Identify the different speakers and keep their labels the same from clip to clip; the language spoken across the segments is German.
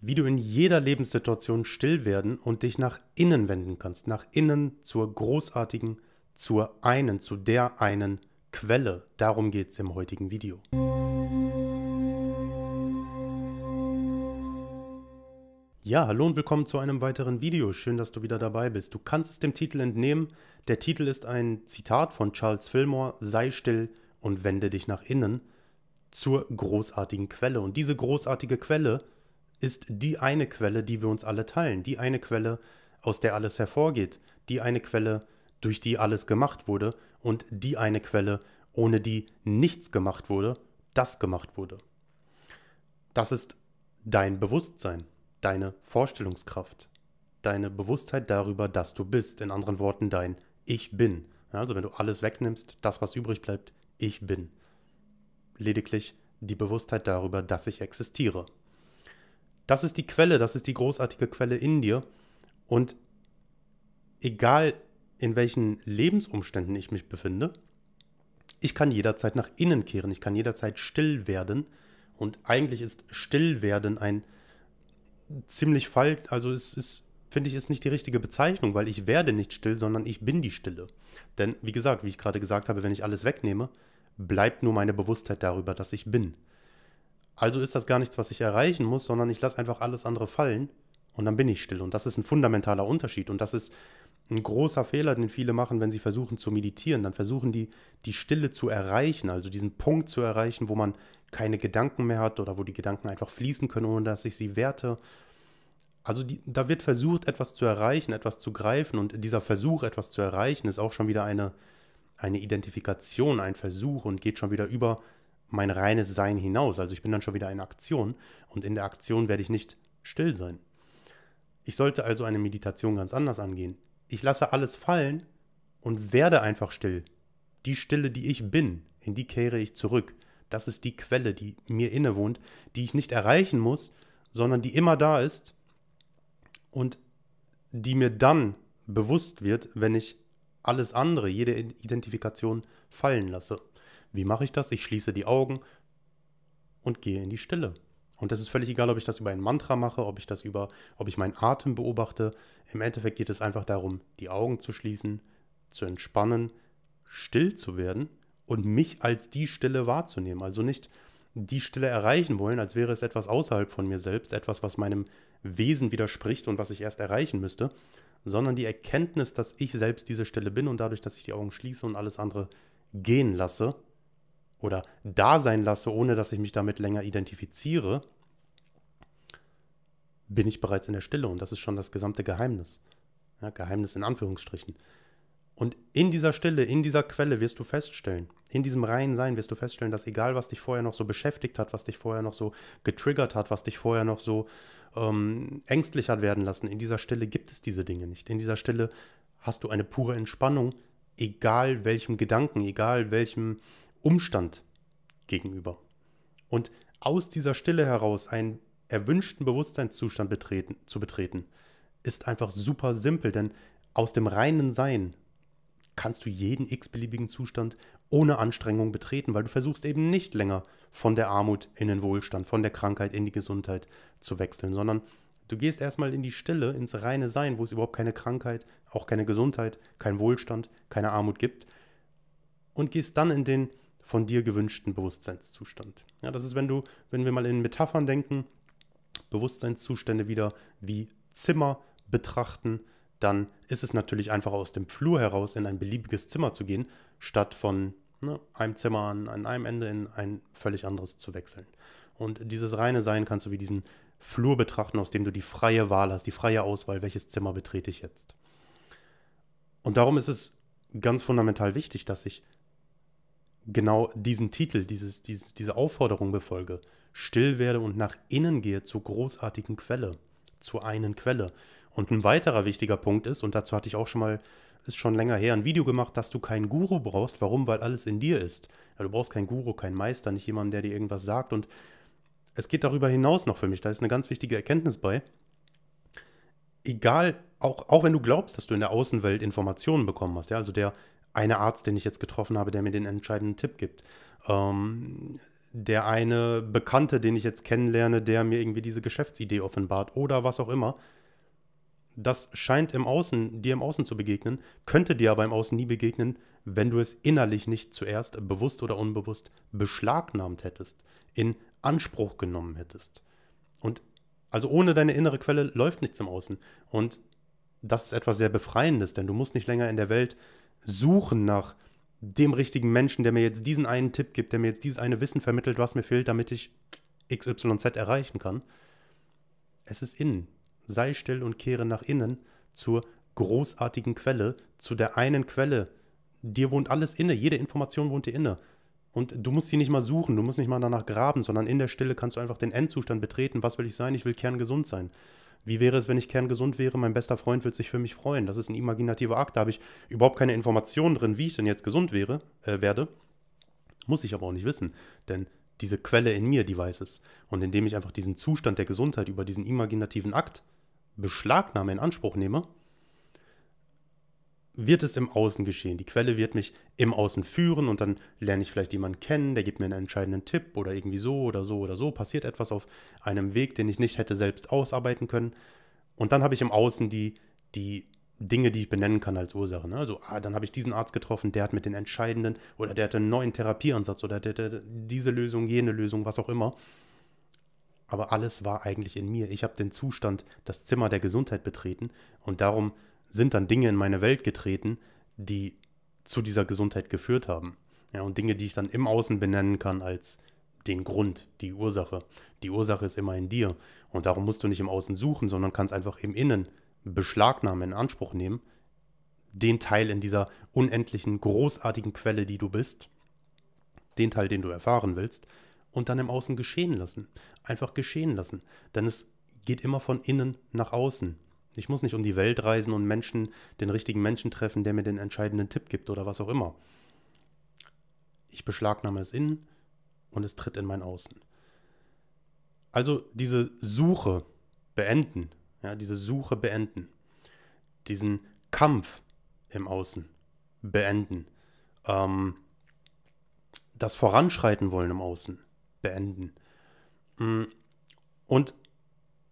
Speaker 1: wie du in jeder Lebenssituation still werden und dich nach innen wenden kannst, nach innen zur großartigen, zur einen, zu der einen Quelle. Darum geht es im heutigen Video. Ja, hallo und willkommen zu einem weiteren Video. Schön, dass du wieder dabei bist. Du kannst es dem Titel entnehmen. Der Titel ist ein Zitat von Charles Fillmore, sei still und wende dich nach innen zur großartigen Quelle. Und diese großartige Quelle, ist die eine Quelle, die wir uns alle teilen, die eine Quelle, aus der alles hervorgeht, die eine Quelle, durch die alles gemacht wurde und die eine Quelle, ohne die nichts gemacht wurde, das gemacht wurde. Das ist dein Bewusstsein, deine Vorstellungskraft, deine Bewusstheit darüber, dass du bist, in anderen Worten dein Ich bin. Also wenn du alles wegnimmst, das, was übrig bleibt, ich bin. Lediglich die Bewusstheit darüber, dass ich existiere. Das ist die Quelle, das ist die großartige Quelle in dir. Und egal in welchen Lebensumständen ich mich befinde, ich kann jederzeit nach innen kehren, ich kann jederzeit still werden. Und eigentlich ist still werden ein ziemlich falsch, also es ist, finde ich, ist nicht die richtige Bezeichnung, weil ich werde nicht still, sondern ich bin die Stille. Denn wie gesagt, wie ich gerade gesagt habe, wenn ich alles wegnehme, bleibt nur meine Bewusstheit darüber, dass ich bin. Also ist das gar nichts, was ich erreichen muss, sondern ich lasse einfach alles andere fallen und dann bin ich still. Und das ist ein fundamentaler Unterschied. Und das ist ein großer Fehler, den viele machen, wenn sie versuchen zu meditieren. Dann versuchen die, die Stille zu erreichen, also diesen Punkt zu erreichen, wo man keine Gedanken mehr hat oder wo die Gedanken einfach fließen können, ohne dass ich sie werte. Also die, da wird versucht, etwas zu erreichen, etwas zu greifen. Und dieser Versuch, etwas zu erreichen, ist auch schon wieder eine, eine Identifikation, ein Versuch und geht schon wieder über mein reines Sein hinaus. Also ich bin dann schon wieder in Aktion und in der Aktion werde ich nicht still sein. Ich sollte also eine Meditation ganz anders angehen. Ich lasse alles fallen und werde einfach still. Die Stille, die ich bin, in die kehre ich zurück. Das ist die Quelle, die mir innewohnt, die ich nicht erreichen muss, sondern die immer da ist und die mir dann bewusst wird, wenn ich alles andere, jede Identifikation fallen lasse. Wie mache ich das? Ich schließe die Augen und gehe in die Stille. Und es ist völlig egal, ob ich das über ein Mantra mache, ob ich das über, ob ich meinen Atem beobachte. Im Endeffekt geht es einfach darum, die Augen zu schließen, zu entspannen, still zu werden und mich als die Stille wahrzunehmen. Also nicht die Stille erreichen wollen, als wäre es etwas außerhalb von mir selbst, etwas, was meinem Wesen widerspricht und was ich erst erreichen müsste, sondern die Erkenntnis, dass ich selbst diese Stille bin und dadurch, dass ich die Augen schließe und alles andere gehen lasse, oder da sein lasse, ohne dass ich mich damit länger identifiziere, bin ich bereits in der Stille und das ist schon das gesamte Geheimnis. Ja, Geheimnis in Anführungsstrichen. Und in dieser Stille, in dieser Quelle wirst du feststellen, in diesem reinen Sein wirst du feststellen, dass egal, was dich vorher noch so beschäftigt hat, was dich vorher noch so getriggert hat, was dich vorher noch so ähm, ängstlich hat werden lassen, in dieser Stille gibt es diese Dinge nicht. In dieser Stille hast du eine pure Entspannung, egal welchem Gedanken, egal welchem Umstand gegenüber. Und aus dieser Stille heraus einen erwünschten Bewusstseinszustand betreten, zu betreten, ist einfach super simpel, denn aus dem reinen Sein kannst du jeden x-beliebigen Zustand ohne Anstrengung betreten, weil du versuchst eben nicht länger von der Armut in den Wohlstand, von der Krankheit in die Gesundheit zu wechseln, sondern du gehst erstmal in die Stille, ins reine Sein, wo es überhaupt keine Krankheit, auch keine Gesundheit, kein Wohlstand, keine Armut gibt und gehst dann in den von dir gewünschten Bewusstseinszustand. Ja, das ist, wenn du, wenn wir mal in Metaphern denken, Bewusstseinszustände wieder wie Zimmer betrachten, dann ist es natürlich einfach aus dem Flur heraus in ein beliebiges Zimmer zu gehen, statt von ne, einem Zimmer an, an einem Ende in ein völlig anderes zu wechseln. Und dieses reine Sein kannst du wie diesen Flur betrachten, aus dem du die freie Wahl hast, die freie Auswahl, welches Zimmer betrete ich jetzt. Und darum ist es ganz fundamental wichtig, dass ich genau diesen Titel, dieses, dieses, diese Aufforderung befolge, still werde und nach innen gehe zur großartigen Quelle, zur einen Quelle. Und ein weiterer wichtiger Punkt ist, und dazu hatte ich auch schon mal, ist schon länger her, ein Video gemacht, dass du keinen Guru brauchst. Warum? Weil alles in dir ist. Ja, du brauchst keinen Guru, keinen Meister, nicht jemanden, der dir irgendwas sagt. Und es geht darüber hinaus noch für mich, da ist eine ganz wichtige Erkenntnis bei. Egal, auch, auch wenn du glaubst, dass du in der Außenwelt Informationen bekommen hast, ja, also der eine Arzt, den ich jetzt getroffen habe, der mir den entscheidenden Tipp gibt. Ähm, der eine Bekannte, den ich jetzt kennenlerne, der mir irgendwie diese Geschäftsidee offenbart oder was auch immer. Das scheint im Außen, dir im Außen zu begegnen, könnte dir aber im Außen nie begegnen, wenn du es innerlich nicht zuerst bewusst oder unbewusst beschlagnahmt hättest, in Anspruch genommen hättest. Und also ohne deine innere Quelle läuft nichts im Außen. Und das ist etwas sehr Befreiendes, denn du musst nicht länger in der Welt Suchen nach dem richtigen Menschen, der mir jetzt diesen einen Tipp gibt, der mir jetzt dieses eine Wissen vermittelt, was mir fehlt, damit ich XYZ erreichen kann. Es ist innen. Sei still und kehre nach innen zur großartigen Quelle, zu der einen Quelle. Dir wohnt alles inne, jede Information wohnt dir inne. Und du musst sie nicht mal suchen, du musst nicht mal danach graben, sondern in der Stille kannst du einfach den Endzustand betreten. Was will ich sein? Ich will kerngesund sein wie wäre es, wenn ich kerngesund wäre? Mein bester Freund wird sich für mich freuen. Das ist ein imaginativer Akt. Da habe ich überhaupt keine Informationen drin, wie ich denn jetzt gesund wäre, äh, werde. Muss ich aber auch nicht wissen, denn diese Quelle in mir, die weiß es. Und indem ich einfach diesen Zustand der Gesundheit über diesen imaginativen Akt Beschlagnahme in Anspruch nehme, wird es im Außen geschehen. Die Quelle wird mich im Außen führen und dann lerne ich vielleicht jemanden kennen, der gibt mir einen entscheidenden Tipp oder irgendwie so oder so oder so. Passiert etwas auf einem Weg, den ich nicht hätte selbst ausarbeiten können. Und dann habe ich im Außen die, die Dinge, die ich benennen kann als Ursache. Ne? Also, ah, dann habe ich diesen Arzt getroffen, der hat mit den entscheidenden oder der hat einen neuen Therapieansatz oder der, der, diese Lösung, jene Lösung, was auch immer. Aber alles war eigentlich in mir. Ich habe den Zustand, das Zimmer der Gesundheit betreten und darum sind dann Dinge in meine Welt getreten, die zu dieser Gesundheit geführt haben. Ja, und Dinge, die ich dann im Außen benennen kann als den Grund, die Ursache. Die Ursache ist immer in dir. Und darum musst du nicht im Außen suchen, sondern kannst einfach im Innen Beschlagnahme in Anspruch nehmen, den Teil in dieser unendlichen, großartigen Quelle, die du bist, den Teil, den du erfahren willst, und dann im Außen geschehen lassen. Einfach geschehen lassen. Denn es geht immer von innen nach außen. Ich muss nicht um die Welt reisen und Menschen, den richtigen Menschen treffen, der mir den entscheidenden Tipp gibt oder was auch immer. Ich beschlagnahme es innen und es tritt in mein Außen. Also diese Suche beenden, ja, diese Suche beenden, diesen Kampf im Außen beenden, ähm, das Voranschreiten wollen im Außen beenden mm, und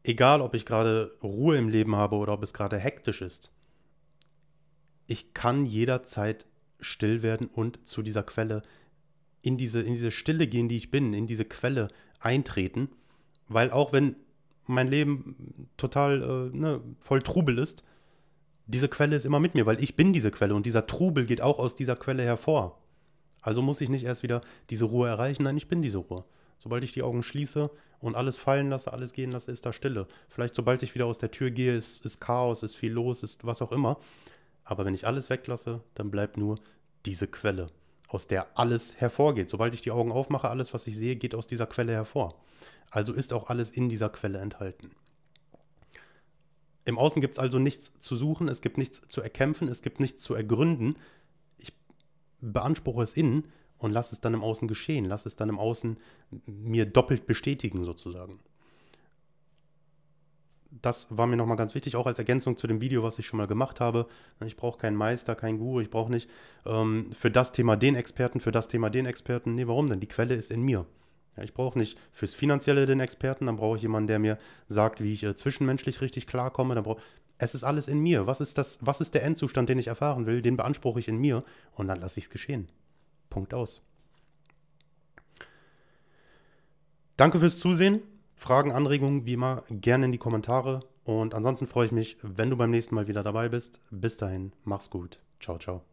Speaker 1: egal ob ich gerade Ruhe im Leben habe oder ob es gerade hektisch ist, ich kann jederzeit still werden und zu dieser Quelle, in diese, in diese Stille gehen, die ich bin, in diese Quelle eintreten. Weil auch wenn mein Leben total äh, ne, voll Trubel ist, diese Quelle ist immer mit mir, weil ich bin diese Quelle und dieser Trubel geht auch aus dieser Quelle hervor. Also muss ich nicht erst wieder diese Ruhe erreichen, nein, ich bin diese Ruhe. Sobald ich die Augen schließe und alles fallen lasse, alles gehen lasse, ist da Stille. Vielleicht sobald ich wieder aus der Tür gehe, ist, ist Chaos, ist viel los, ist was auch immer. Aber wenn ich alles weglasse, dann bleibt nur diese Quelle, aus der alles hervorgeht. Sobald ich die Augen aufmache, alles, was ich sehe, geht aus dieser Quelle hervor. Also ist auch alles in dieser Quelle enthalten. Im Außen gibt es also nichts zu suchen, es gibt nichts zu erkämpfen, es gibt nichts zu ergründen. Ich beanspruche es innen und lass es dann im Außen geschehen, lass es dann im Außen mir doppelt bestätigen sozusagen. Das war mir nochmal ganz wichtig, auch als Ergänzung zu dem Video, was ich schon mal gemacht habe. Ich brauche keinen Meister, keinen Guru, ich brauche nicht ähm, für das Thema den Experten, für das Thema den Experten. Nee, warum denn? Die Quelle ist in mir. Ja, ich brauche nicht fürs Finanzielle den Experten, dann brauche ich jemanden, der mir sagt, wie ich äh, zwischenmenschlich richtig klarkomme. Dann brauch, es ist alles in mir. Was ist, das, was ist der Endzustand, den ich erfahren will? Den beanspruche ich in mir und dann lasse ich es geschehen. Punkt aus. Danke fürs Zusehen. Fragen, Anregungen, wie immer, gerne in die Kommentare. Und ansonsten freue ich mich, wenn du beim nächsten Mal wieder dabei bist. Bis dahin, mach's gut. Ciao, ciao.